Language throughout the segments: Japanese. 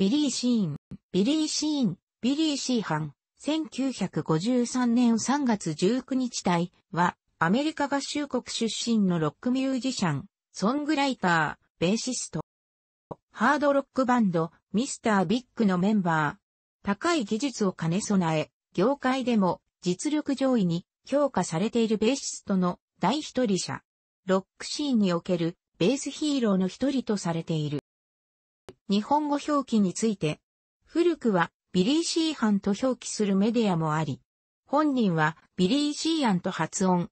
ビリー・シーン、ビリー・シーン、ビリー・シーハン、1953年3月19日隊は、アメリカ合衆国出身のロックミュージシャン、ソングライター、ベーシスト。ハードロックバンド、ミスター・ビッグのメンバー。高い技術を兼ね備え、業界でも実力上位に評価されているベーシストの第一人者。ロックシーンにおけるベースヒーローの一人とされている。日本語表記について、古くはビリー・シーハンと表記するメディアもあり、本人はビリー・シーアンと発音。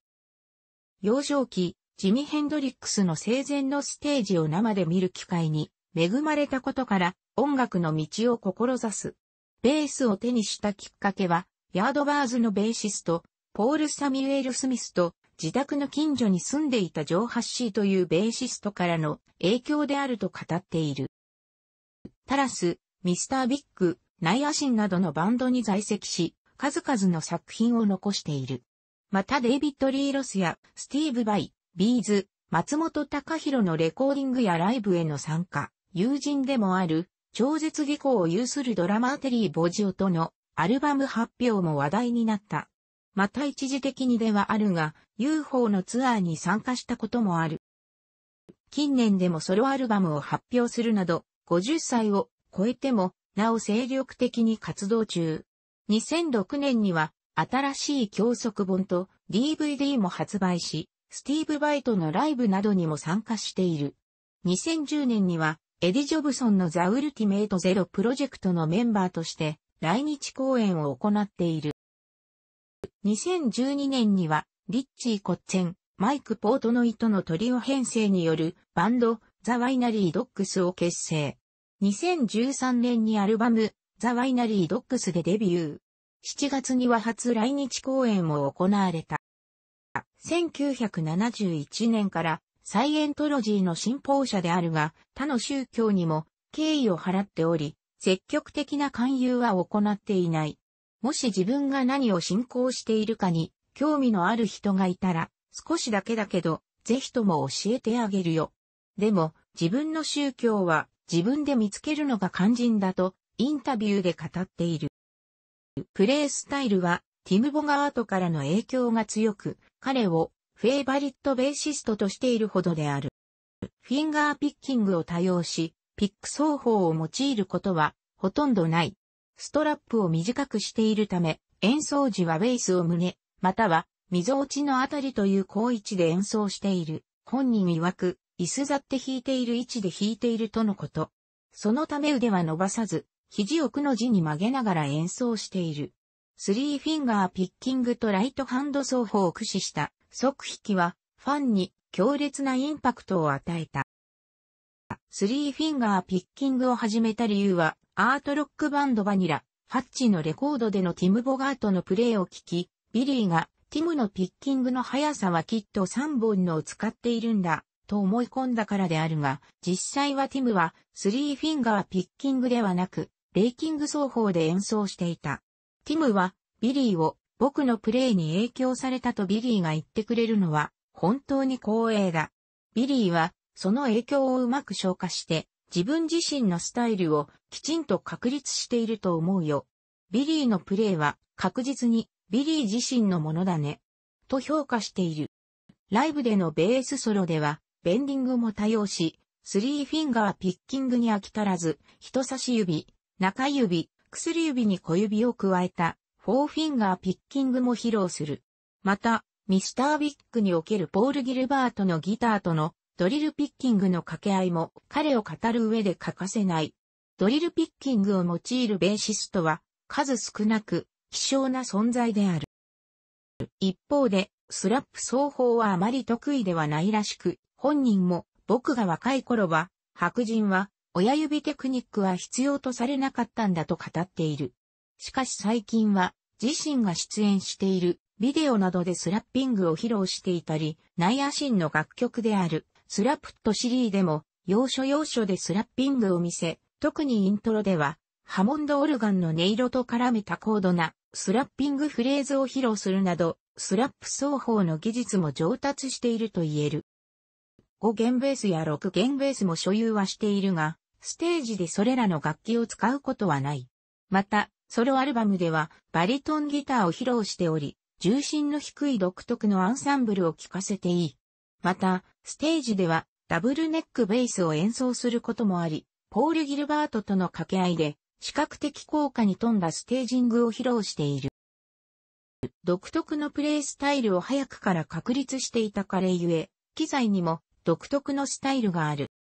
幼少期、ジミ・ヘンドリックスの生前のステージを生で見る機会に恵まれたことから音楽の道を志す。ベースを手にしたきっかけは、ヤードバーズのベーシスト、ポール・サミュエル・スミスと自宅の近所に住んでいたジョー・ハッシーというベーシストからの影響であると語っている。タラス、ミスタービッグ、ナイアシンなどのバンドに在籍し、数々の作品を残している。またデイビッド・リー・ロスやスティーブ・バイ、ビーズ、松本隆弘のレコーディングやライブへの参加、友人でもある、超絶技巧を有するドラマーテリー・ボジオとのアルバム発表も話題になった。また一時的にではあるが、UFO のツアーに参加したこともある。近年でもソロアルバムを発表するなど、50歳を超えても、なお精力的に活動中。2006年には、新しい教則本と DVD も発売し、スティーブ・バイトのライブなどにも参加している。2010年には、エディ・ジョブソンのザ・ウルティメイト・ゼロプロジェクトのメンバーとして、来日公演を行っている。2012年には、リッチー・コッチェン、マイク・ポートノイトのトリオ編成によるバンド、ザ・ワイナリー・ドックスを結成。2013年にアルバム、ザ・ワイナリー・ドックスでデビュー。7月には初来日公演を行われた。1971年からサイエントロジーの信奉者であるが、他の宗教にも敬意を払っており、積極的な勧誘は行っていない。もし自分が何を信仰しているかに興味のある人がいたら、少しだけだけど、ぜひとも教えてあげるよ。でも、自分の宗教は自分で見つけるのが肝心だと、インタビューで語っている。プレースタイルは、ティム・ボガートからの影響が強く、彼をフェイバリットベーシストとしているほどである。フィンガーピッキングを多用し、ピック奏法を用いることはほとんどない。ストラップを短くしているため、演奏時はベースを胸、または溝落ちのあたりという高位置で演奏している。本人曰く、椅子座って引いている位置で弾いているとのこと。そのため腕は伸ばさず、肘をくの字に曲げながら演奏している。スリーフィンガーピッキングとライトハンド奏法を駆使した即弾きはファンに強烈なインパクトを与えた。スリーフィンガーピッキングを始めた理由はアートロックバンドバニラ、ハッチのレコードでのティム・ボガートのプレイを聞き、ビリーがティムのピッキングの速さはきっと3本のを使っているんだと思い込んだからであるが、実際はティムは、スリーフィンガーピッキングではなく、レイキング奏法で演奏していた。ティムは、ビリーを、僕のプレイに影響されたとビリーが言ってくれるのは、本当に光栄だ。ビリーは、その影響をうまく消化して、自分自身のスタイルをきちんと確立していると思うよ。ビリーのプレイは確実にビリー自身のものだね。と評価している。ライブでのベースソロではベンディングも多用し、スリーフィンガーピッキングに飽き足らず、人差し指、中指、薬指に小指を加えた、フォーフィンガーピッキングも披露する。また、ミスタービッグにおけるポール・ギルバートのギターとのドリルピッキングの掛け合いも彼を語る上で欠かせない。ドリルピッキングを用いるベーシストは数少なく希少な存在である。一方で、スラップ奏法はあまり得意ではないらしく、本人も、僕が若い頃は、白人は、親指テクニックは必要とされなかったんだと語っている。しかし最近は、自身が出演している、ビデオなどでスラッピングを披露していたり、ナイアシンの楽曲である、スラプットシリーでも、要所要所でスラッピングを見せ、特にイントロでは、ハモンドオルガンの音色と絡めた高度な、スラッピングフレーズを披露するなど、スラップ奏法の技術も上達していると言える。5弦ベースや6弦ベースも所有はしているが、ステージでそれらの楽器を使うことはない。また、ソロアルバムではバリトンギターを披露しており、重心の低い独特のアンサンブルを聴かせていい。また、ステージではダブルネックベースを演奏することもあり、ポール・ギルバートとの掛け合いで、視覚的効果に富んだステージングを披露している。独特のプレイスタイルを早くから確立していた彼ゆえ、機材にも独特のスタイルがある。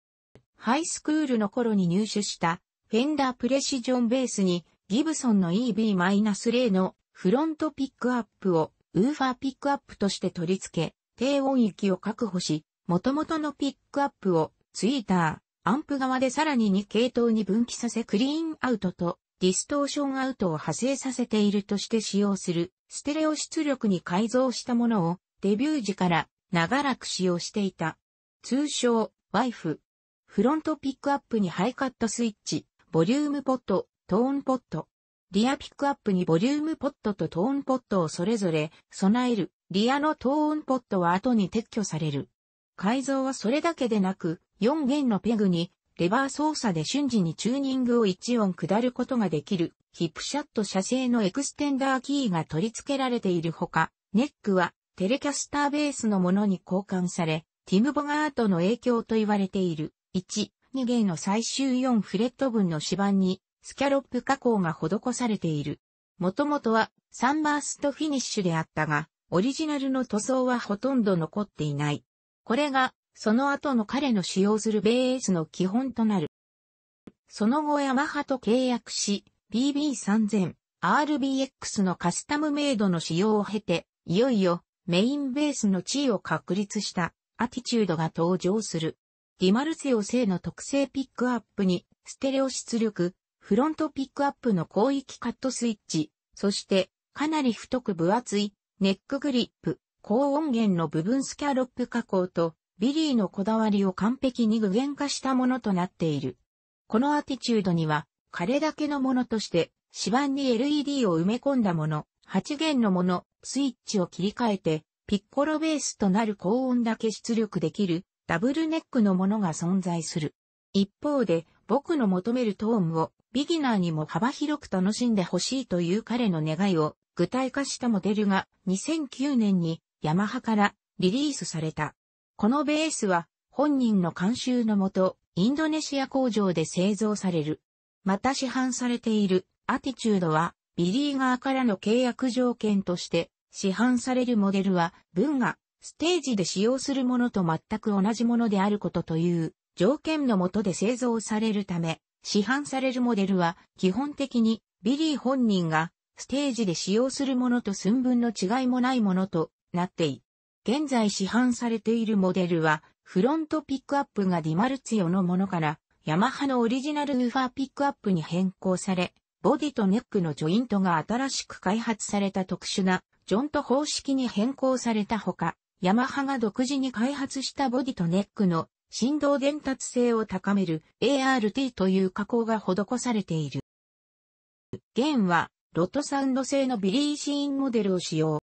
ハイスクールの頃に入手したフェンダープレシジョンベースにギブソンの EB-0 のフロントピックアップをウーファーピックアップとして取り付け、低音域を確保し、元々のピックアップをツイーター、アンプ側でさらに2系統に分岐させクリーンアウトとディストーションアウトを派生させているとして使用するステレオ出力に改造したものをデビュー時から長らく使用していた。通称、ワイフ。フロントピックアップにハイカットスイッチ、ボリュームポット、トーンポット。リアピックアップにボリュームポットとトーンポットをそれぞれ備える。リアのトーンポットは後に撤去される。改造はそれだけでなく、4弦のペグにレバー操作で瞬時にチューニングを1音下ることができる、ヒップシャット射精のエクステンダーキーが取り付けられているほか、ネックはテレキャスターベースのものに交換され、ティム・ボガートの影響と言われている。1、2芸の最終4フレット分の指板にスキャロップ加工が施されている。もともとはサンバーストフィニッシュであったが、オリジナルの塗装はほとんど残っていない。これが、その後の彼の使用するベースの基本となる。その後ヤマハと契約し、BB3000、RBX のカスタムメイドの使用を経て、いよいよメインベースの地位を確立した。アティチュードが登場する。ディマルセオ製の特性ピックアップに、ステレオ出力、フロントピックアップの広域カットスイッチ、そして、かなり太く分厚い、ネックグリップ、高音源の部分スキャロップ加工と、ビリーのこだわりを完璧に具現化したものとなっている。このアティチュードには、彼だけのものとして、指板に LED を埋め込んだもの、8弦のもの、スイッチを切り替えて、ピッコロベースとなる高音だけ出力できるダブルネックのものが存在する。一方で僕の求めるトーンをビギナーにも幅広く楽しんでほしいという彼の願いを具体化したモデルが2009年にヤマハからリリースされた。このベースは本人の監修のもとインドネシア工場で製造される。また市販されているアティチュードはビリーガーからの契約条件として市販されるモデルは、文がステージで使用するものと全く同じものであることという条件のもとで製造されるため、市販されるモデルは基本的にビリー本人がステージで使用するものと寸分の違いもないものとなってい。現在市販されているモデルはフロントピックアップがディマルツィオのものからヤマハのオリジナルウーファーピックアップに変更され、ボディとネックのジョイントが新しく開発された特殊なジョント方式に変更されたほか、ヤマハが独自に開発したボディとネックの振動伝達性を高める ART という加工が施されている。弦はロットサウンド製のビリーシーンモデルを使用。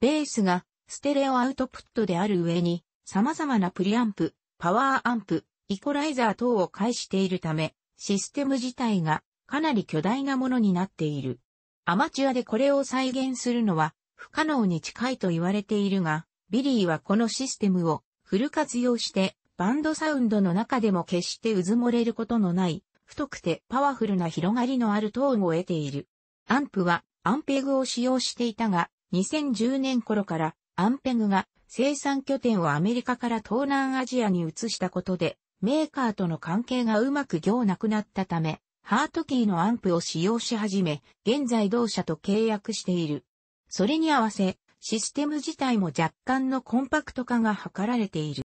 ベースがステレオアウトプットである上に様々なプリアンプ、パワーアンプ、イコライザー等を介しているため、システム自体がかなり巨大なものになっている。アマチュアでこれを再現するのは不可能に近いと言われているが、ビリーはこのシステムをフル活用してバンドサウンドの中でも決してうずもれることのない太くてパワフルな広がりのあるトーンを得ている。アンプはアンペグを使用していたが2010年頃からアンペグが生産拠点をアメリカから東南アジアに移したことでメーカーとの関係がうまく行なくなったためハートキーのアンプを使用し始め現在同社と契約している。それに合わせ、システム自体も若干のコンパクト化が図られている。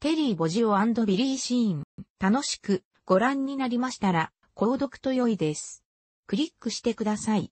テリー・ボジオビリー・シーン、楽しくご覧になりましたら、購読と良いです。クリックしてください。